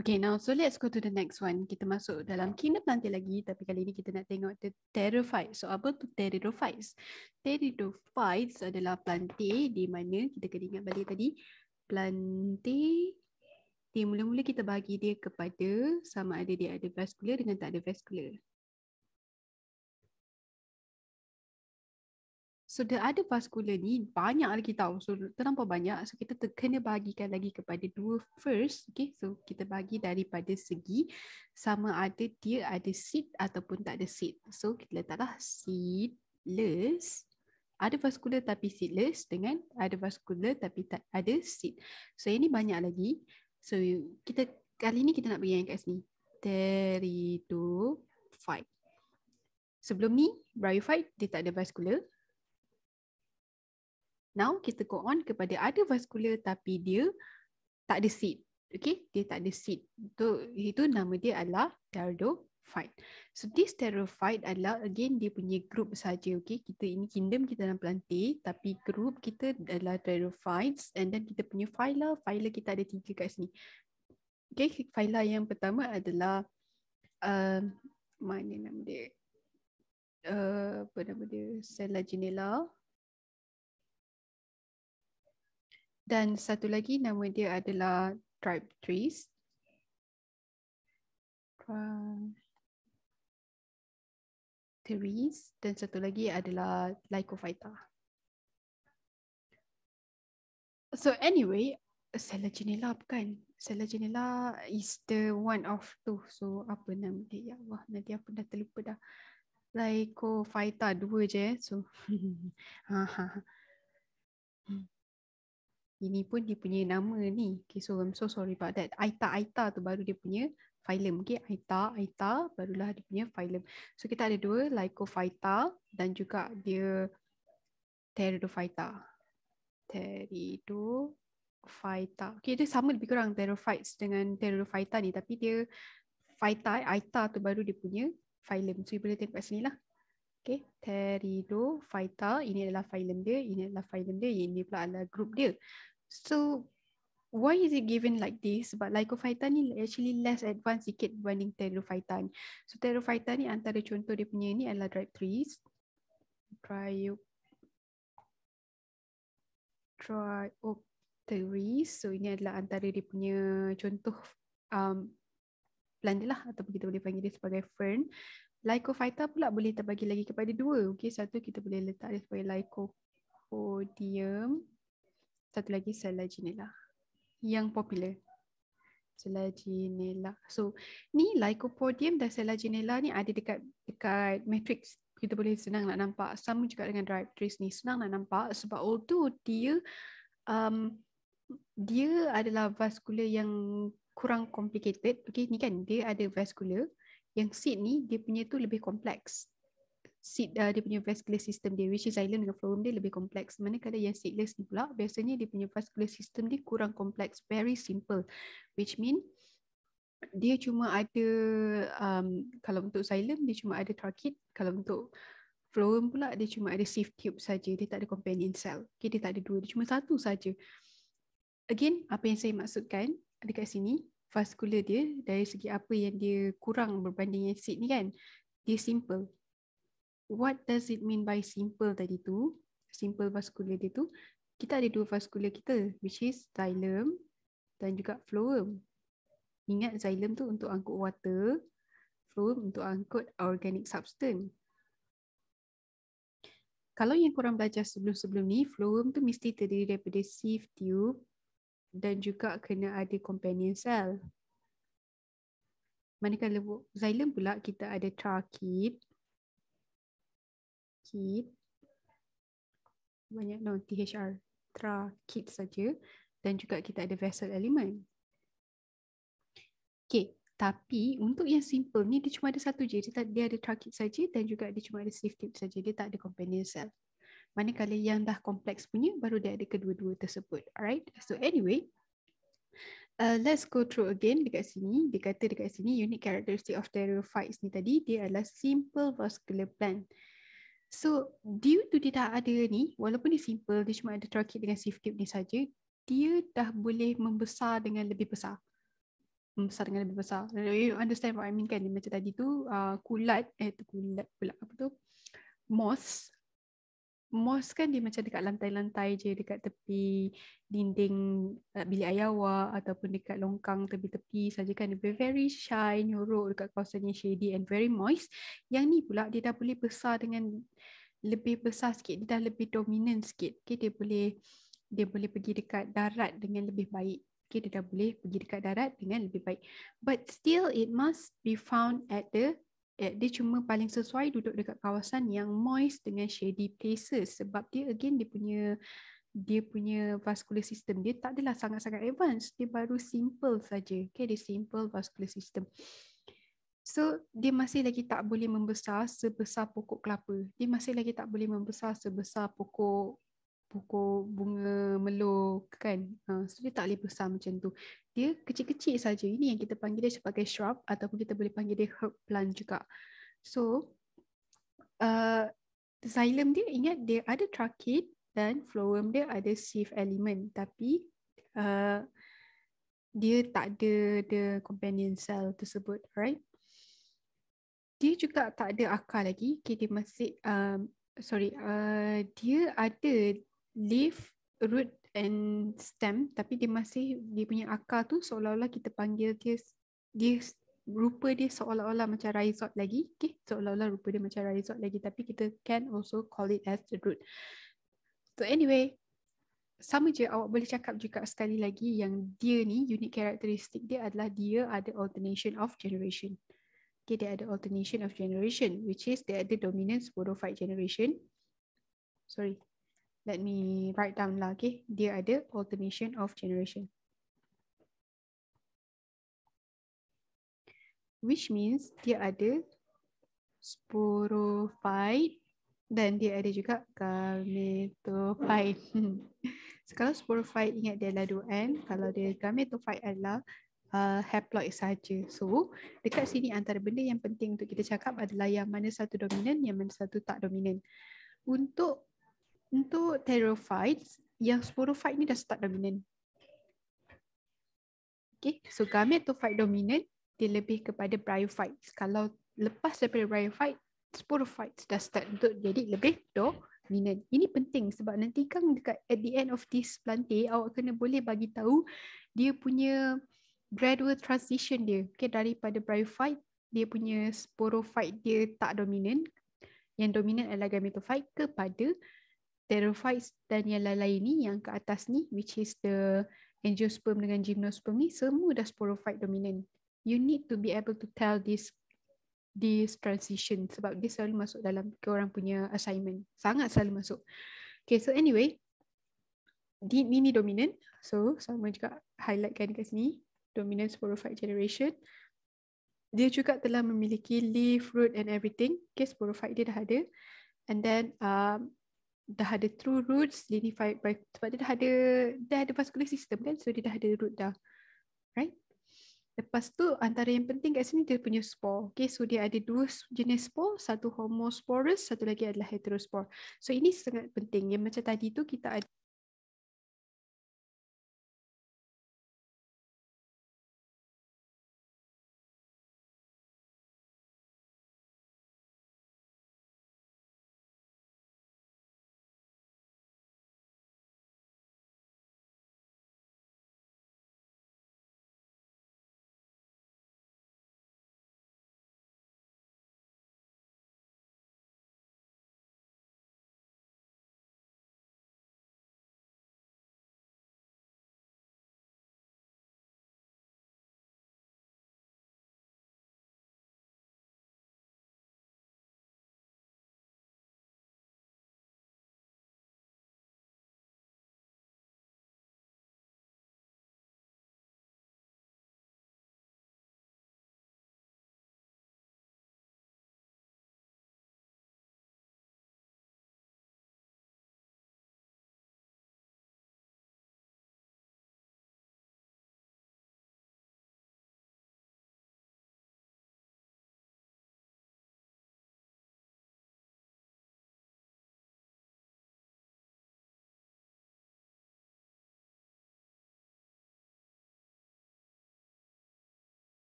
Okay, now so let's go to the next one. Kita masuk dalam kingdom nanti lagi tapi kali ini kita nak tengok the pterophytes. So apa tu pterophytes? Pterophytes adalah plantae di mana kita kena ingat balik tadi plantae dia mula-mula kita bagi dia kepada sama ada dia ada vascular dengan tak ada vascular. So the other vascular ni banyak lagi tahu. So terlampau banyak. So kita terkena bagikan lagi kepada dua first. Okay. So kita bagi daripada segi sama ada dia ada seed ataupun tak ada seed. So kita letaklah seedless. Ada vascular tapi seedless dengan ada vascular tapi tak ada seed. So ini banyak lagi. So kita kali ni kita nak bagi yang kat sini. Teritofite. Sebelum ni, bryophyte dia tak ada vascular. Now kita go on kepada ada vascular tapi dia tak ada seed. Okay, dia tak ada seed. So, itu nama dia adalah pterophyte. So this pterophyte adalah again dia punya group saja. Okay, kita ini kingdom kita dalam plantae tapi group kita adalah pterophytes and then kita punya phyla. Phyla kita ada tiga kat sini. Okay, phyla yang pertama adalah uh, mana nama dia? Uh, apa nama dia? Selaginella. Selaginella. Dan satu lagi nama dia adalah Tribe Trees. Trees. Dan satu lagi adalah Lycophyta. So anyway, Selaginella bukan? Selaginella is the one of two. So apa nama dia? Ya Allah, nanti aku dah terlupa dah. Lycophyta dua je. Eh. So. Hmm. Ini pun dia punya nama ni. Okay, so I'm so sorry about that. Aita Aita tu baru dia punya phylum. Okay, Aita Aita barulah dia punya phylum. So kita ada dua, Lycophyta dan juga dia Pteridophyta. Pteridophyta. Okay, dia sama lebih kurang Pterophytes dengan Pteridophyta ni. Tapi dia Phyta, Aita tu baru dia punya phylum. So you boleh tengok kat sini lah. Okay, Terido Faita. Ini adalah phylum dia, ini adalah phylum dia, ini pula adalah group dia. So, why is it given like this? Sebab Lycophyta ni actually less advanced sikit berbanding Terophyta ni. So, Terophyta ni antara contoh dia punya ni adalah drive trees. dry, dry oh, trees. So, ini adalah antara dia punya contoh um, plant dia lah. Ataupun kita boleh panggil dia sebagai fern. Lycophyta pula boleh terbagi lagi kepada dua. Okey, satu kita boleh letak dia sebagai Lycopodium. Satu lagi Selaginella. Yang popular. Selaginella. So, ni Lycopodium dan Selaginella ni ada dekat dekat matrix. Kita boleh senang nak nampak. Sama juga dengan Directrice ni. Senang nak nampak sebab all tu dia um, dia adalah vascular yang kurang complicated. Okey, ni kan dia ada vascular yang seed ni dia punya tu lebih kompleks seed uh, dia punya vascular system dia which is island dengan phloem dia lebih kompleks manakala yang seedless ni pula biasanya dia punya vascular system dia kurang kompleks very simple which mean dia cuma ada um, kalau untuk xylem dia cuma ada tracheid kalau untuk phloem pula dia cuma ada sieve tube saja dia tak ada companion cell okay, dia tak ada dua dia cuma satu saja again apa yang saya maksudkan dekat sini vascular dia dari segi apa yang dia kurang berbanding acid ni kan dia simple what does it mean by simple tadi tu simple vascular dia tu kita ada dua vascular kita which is xylem dan juga phloem ingat xylem tu untuk angkut water phloem untuk angkut organic substance kalau yang kurang belajar sebelum-sebelum ni, phloem tu mesti terdiri daripada sieve tube dan juga kena ada companion cell. Manakala xylem pula kita ada trakit. Kit. Banyak no, THR. Trakit saja. Dan juga kita ada vessel element. Okay, tapi untuk yang simple ni dia cuma ada satu je. Dia, dia ada trakit saja dan juga dia cuma ada safety saja. Dia tak ada companion cell. Manakala yang dah kompleks punya baru dia ada kedua-dua tersebut. Alright. So anyway, Uh, let's go through again dekat sini. Dia kata dekat sini unique characteristic of pterophytes ni tadi dia adalah simple vascular plant. So due to dia tak ada ni, walaupun dia simple, dia cuma ada trochee dengan sieve tube ni saja, dia dah boleh membesar dengan lebih besar. besar dengan lebih besar. You understand what I mean kan? Macam tadi tu uh, kulat, eh tu kulat pula apa tu? Moss, mos kan dia macam dekat lantai-lantai je dekat tepi dinding uh, bilik ayah awak ataupun dekat longkang tepi-tepi saja kan dia very shy nyuruk dekat kawasan yang shady and very moist yang ni pula dia dah boleh besar dengan lebih besar sikit dia dah lebih dominant sikit okay, dia boleh dia boleh pergi dekat darat dengan lebih baik okay, dia dah boleh pergi dekat darat dengan lebih baik but still it must be found at the eh, dia cuma paling sesuai duduk dekat kawasan yang moist dengan shady places sebab dia again dia punya dia punya vascular system dia tak adalah sangat-sangat advance. dia baru simple saja okay dia simple vascular system so dia masih lagi tak boleh membesar sebesar pokok kelapa dia masih lagi tak boleh membesar sebesar pokok pokok bunga meluk kan uh, so dia tak boleh besar macam tu dia kecil-kecil saja ini yang kita panggil dia sebagai shrub ataupun kita boleh panggil dia herb plant juga so uh, xylem dia ingat dia ada trachid dan phloem dia ada sieve element tapi uh, dia tak ada the companion cell tersebut right dia juga tak ada akar lagi okay, dia masih um, sorry uh, dia ada leaf, root and stem tapi dia masih dia punya akar tu seolah-olah kita panggil dia dia rupa dia seolah-olah macam rhizoid lagi okay seolah-olah rupa dia macam rhizoid lagi tapi kita can also call it as the root so anyway sama je awak boleh cakap juga sekali lagi yang dia ni unique characteristic dia adalah dia ada alternation of generation okay dia ada alternation of generation which is dia ada dominant sporophyte generation sorry Let me write down lah, okay? Dia ada alternation of generation. Which means dia ada sporophyte dan dia ada juga gametophyte. so, kalau sporophyte ingat dia adalah 2N. Kalau dia gametophyte adalah uh, haploid saja. So, dekat sini antara benda yang penting untuk kita cakap adalah yang mana satu dominan, yang mana satu tak dominan. Untuk untuk terophytes yang sporophyte ni dah start dominant. Okay, so gametophyte dominant dia lebih kepada bryophytes. Kalau lepas daripada bryophyte, sporophytes dah start untuk jadi lebih dominant. Ini penting sebab nanti kan dekat at the end of this plantae awak kena boleh bagi tahu dia punya gradual transition dia. Okay, daripada bryophyte dia punya sporophyte dia tak dominant. Yang dominant adalah gametophyte kepada pterophytes dan yang lain-lain ni yang ke atas ni which is the angiosperm dengan gymnosperm ni semua dah sporophyte dominant. You need to be able to tell this this transition sebab dia selalu masuk dalam ke orang punya assignment. Sangat selalu masuk. Okay, so anyway, di, ni ini dominant. So, sama juga highlightkan dekat sini. Dominant sporophyte generation. Dia juga telah memiliki leaf, root and everything. Okay, sporophyte dia dah ada. And then, um, dah ada true roots lead by sebab dia dah ada dah ada vascular system kan so dia dah ada root dah right lepas tu antara yang penting kat sini dia punya spore okay so dia ada dua jenis spore satu homosporous satu lagi adalah heterospore so ini sangat penting yang macam tadi tu kita ada